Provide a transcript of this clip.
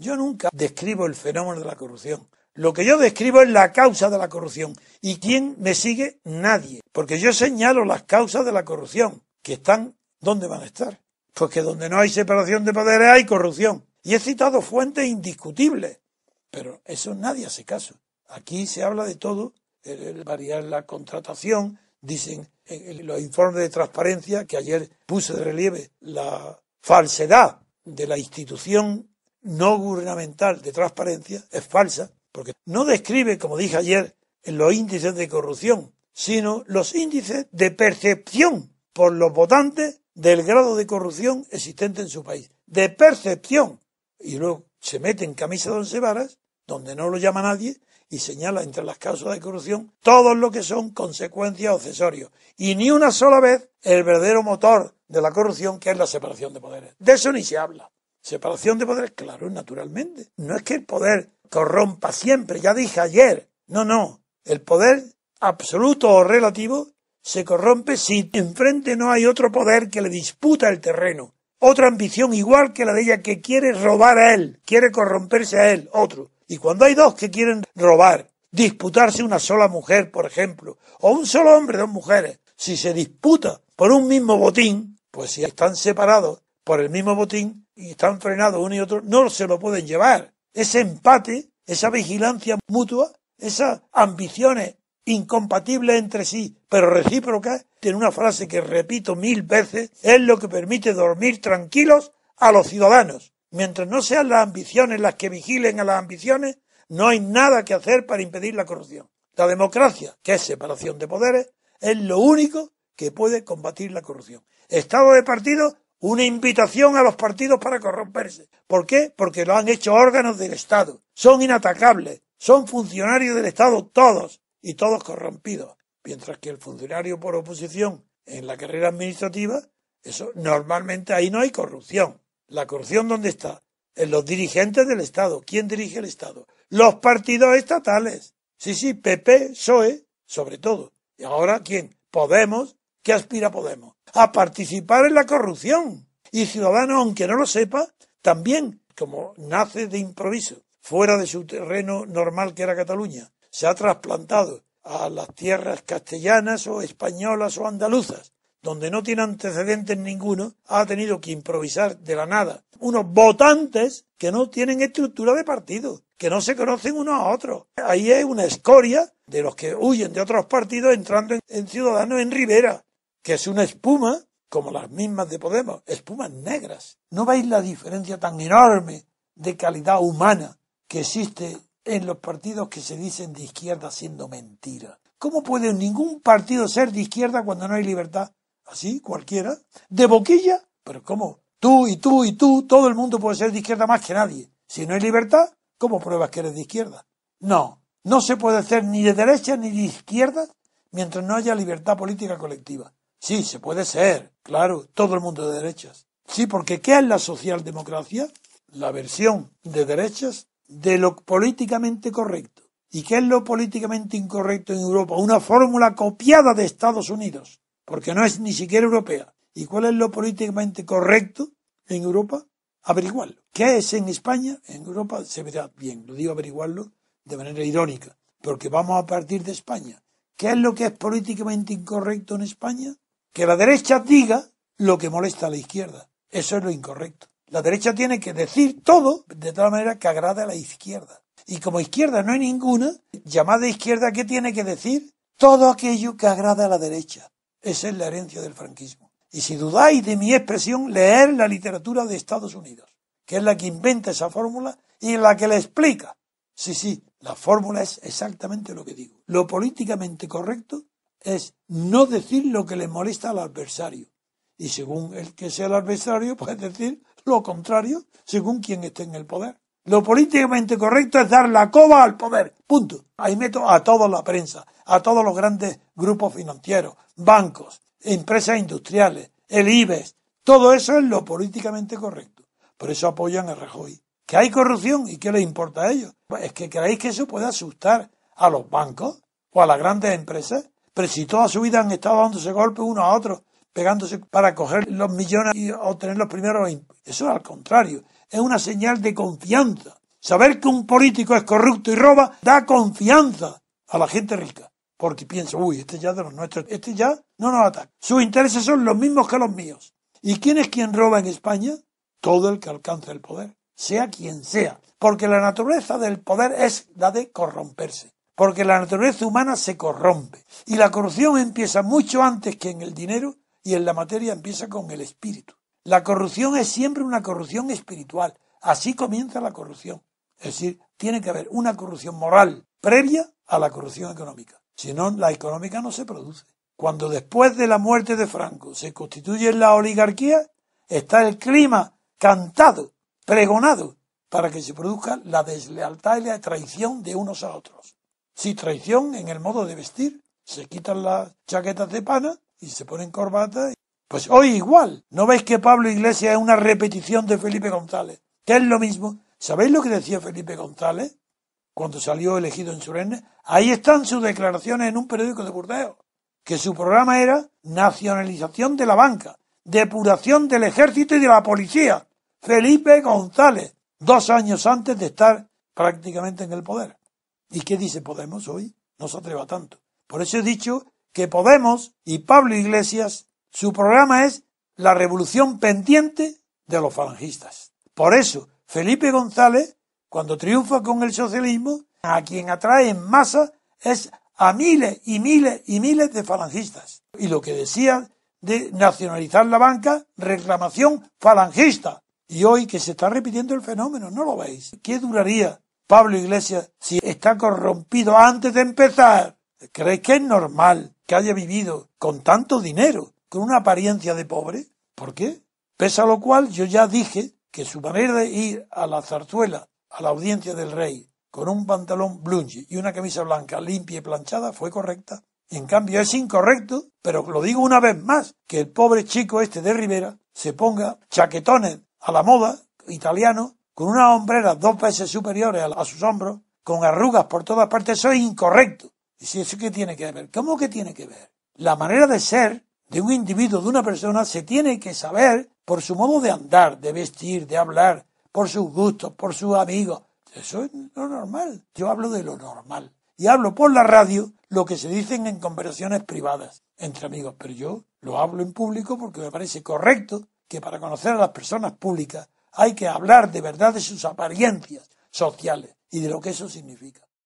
Yo nunca describo el fenómeno de la corrupción. Lo que yo describo es la causa de la corrupción. ¿Y quién me sigue? Nadie. Porque yo señalo las causas de la corrupción, que están, donde van a estar? Porque pues donde no hay separación de poderes hay corrupción. Y he citado fuentes indiscutibles. Pero eso nadie hace caso. Aquí se habla de todo, el, variar la contratación, dicen en eh, los informes de transparencia que ayer puse de relieve la falsedad de la institución no gubernamental de transparencia es falsa, porque no describe, como dije ayer, los índices de corrupción, sino los índices de percepción por los votantes del grado de corrupción existente en su país. De percepción. Y luego se mete en camisa de once varas, donde no lo llama nadie, y señala entre las causas de corrupción todo lo que son consecuencias o Y ni una sola vez el verdadero motor de la corrupción, que es la separación de poderes. De eso ni se habla. Separación de poderes, claro, naturalmente. No es que el poder corrompa siempre, ya dije ayer. No, no. El poder absoluto o relativo se corrompe si enfrente no hay otro poder que le disputa el terreno. Otra ambición igual que la de ella que quiere robar a él, quiere corromperse a él, otro. Y cuando hay dos que quieren robar, disputarse una sola mujer, por ejemplo, o un solo hombre, dos mujeres, si se disputa por un mismo botín, pues si están separados por el mismo botín, y están frenados uno y otro, no se lo pueden llevar. Ese empate, esa vigilancia mutua, esas ambiciones incompatibles entre sí, pero recíprocas, tiene una frase que repito mil veces, es lo que permite dormir tranquilos a los ciudadanos. Mientras no sean las ambiciones las que vigilen a las ambiciones, no hay nada que hacer para impedir la corrupción. La democracia, que es separación de poderes, es lo único que puede combatir la corrupción. Estado de partido una invitación a los partidos para corromperse. ¿Por qué? Porque lo han hecho órganos del Estado. Son inatacables. Son funcionarios del Estado todos y todos corrompidos. Mientras que el funcionario por oposición en la carrera administrativa, eso normalmente ahí no hay corrupción. La corrupción dónde está? En los dirigentes del Estado. ¿Quién dirige el Estado? Los partidos estatales. Sí, sí, PP, PSOE, sobre todo. ¿Y ahora quién? Podemos, ¿Qué aspira Podemos, a participar en la corrupción. Y Ciudadanos, aunque no lo sepa, también, como nace de improviso, fuera de su terreno normal que era Cataluña, se ha trasplantado a las tierras castellanas o españolas o andaluzas, donde no tiene antecedentes ninguno, ha tenido que improvisar de la nada unos votantes que no tienen estructura de partido, que no se conocen unos a otros. Ahí es una escoria de los que huyen de otros partidos entrando en, en Ciudadanos en Rivera, que es una espuma, como las mismas de Podemos, espumas negras. ¿No veis la diferencia tan enorme de calidad humana que existe en los partidos que se dicen de izquierda siendo mentira? ¿Cómo puede ningún partido ser de izquierda cuando no hay libertad? Así, cualquiera. ¿De boquilla? Pero ¿cómo? Tú y tú y tú, todo el mundo puede ser de izquierda más que nadie. Si no hay libertad, ¿cómo pruebas que eres de izquierda? No, no se puede ser ni de derecha ni de izquierda mientras no haya libertad política colectiva. Sí, se puede ser, claro, todo el mundo de derechas. Sí, porque ¿qué es la socialdemocracia? La versión de derechas de lo políticamente correcto. ¿Y qué es lo políticamente incorrecto en Europa? Una fórmula copiada de Estados Unidos, porque no es ni siquiera europea. ¿Y cuál es lo políticamente correcto en Europa? Averiguarlo. ¿Qué es en España? En Europa se verá bien, lo digo averiguarlo de manera irónica, porque vamos a partir de España. ¿Qué es lo que es políticamente incorrecto en España? que la derecha diga lo que molesta a la izquierda. Eso es lo incorrecto. La derecha tiene que decir todo de tal manera que agrade a la izquierda. Y como izquierda no hay ninguna, llamada izquierda, ¿qué tiene que decir? Todo aquello que agrada a la derecha. Esa es la herencia del franquismo. Y si dudáis de mi expresión, leer la literatura de Estados Unidos, que es la que inventa esa fórmula y la que la explica. Sí, sí, la fórmula es exactamente lo que digo. Lo políticamente correcto es no decir lo que le molesta al adversario. Y según el que sea el adversario, puede decir lo contrario según quien esté en el poder. Lo políticamente correcto es dar la coba al poder. Punto. Ahí meto a toda la prensa, a todos los grandes grupos financieros, bancos, empresas industriales, el IBEX. Todo eso es lo políticamente correcto. Por eso apoyan a Rajoy. Que hay corrupción y qué les importa a ellos. Es que creéis que eso puede asustar a los bancos o a las grandes empresas pero si toda su vida han estado dándose golpes uno a otro, pegándose para coger los millones y obtener los primeros. Eso es al contrario, es una señal de confianza. Saber que un político es corrupto y roba da confianza a la gente rica. Porque piensa, uy, este ya de los nuestros, este ya no nos ataca. Sus intereses son los mismos que los míos. ¿Y quién es quien roba en España? Todo el que alcanza el poder, sea quien sea. Porque la naturaleza del poder es la de corromperse porque la naturaleza humana se corrompe y la corrupción empieza mucho antes que en el dinero y en la materia empieza con el espíritu. La corrupción es siempre una corrupción espiritual, así comienza la corrupción. Es decir, tiene que haber una corrupción moral previa a la corrupción económica, si no, la económica no se produce. Cuando después de la muerte de Franco se constituye la oligarquía, está el clima cantado, pregonado, para que se produzca la deslealtad y la traición de unos a otros. Si traición en el modo de vestir, se quitan las chaquetas de pana y se ponen corbata. Pues hoy igual, ¿no veis que Pablo Iglesias es una repetición de Felipe González? Que es lo mismo. ¿Sabéis lo que decía Felipe González cuando salió elegido en Surenne? Ahí están sus declaraciones en un periódico de Burdeos, que su programa era nacionalización de la banca, depuración del ejército y de la policía. Felipe González, dos años antes de estar prácticamente en el poder. ¿Y qué dice Podemos hoy? No se atreva tanto. Por eso he dicho que Podemos y Pablo Iglesias, su programa es la revolución pendiente de los falangistas. Por eso, Felipe González, cuando triunfa con el socialismo, a quien atrae en masa es a miles y miles y miles de falangistas. Y lo que decía de nacionalizar la banca, reclamación falangista. Y hoy que se está repitiendo el fenómeno, ¿no lo veis? ¿Qué duraría Pablo Iglesias, si está corrompido antes de empezar, ¿crees que es normal que haya vivido con tanto dinero, con una apariencia de pobre? ¿Por qué? Pese a lo cual yo ya dije que su manera de ir a la zarzuela, a la audiencia del rey, con un pantalón blunge y una camisa blanca limpia y planchada fue correcta. En cambio es incorrecto, pero lo digo una vez más, que el pobre chico este de Rivera se ponga chaquetones a la moda italiano con una hombrera, dos veces superiores a, sus hombros, con arrugas por todas partes, eso es incorrecto. ¿Y si eso qué tiene que ver? ¿Cómo que tiene que ver? La manera de ser de un individuo, de una persona, se tiene que saber por su modo de andar, de vestir, de hablar, por sus gustos, por sus amigos. Eso es lo normal. Yo hablo de lo normal. Y hablo por la radio lo que se dicen en conversaciones privadas entre amigos. Pero yo lo hablo en público porque me parece correcto que para conocer a las personas públicas hay que hablar de verdad de sus apariencias sociales y de lo que eso significa.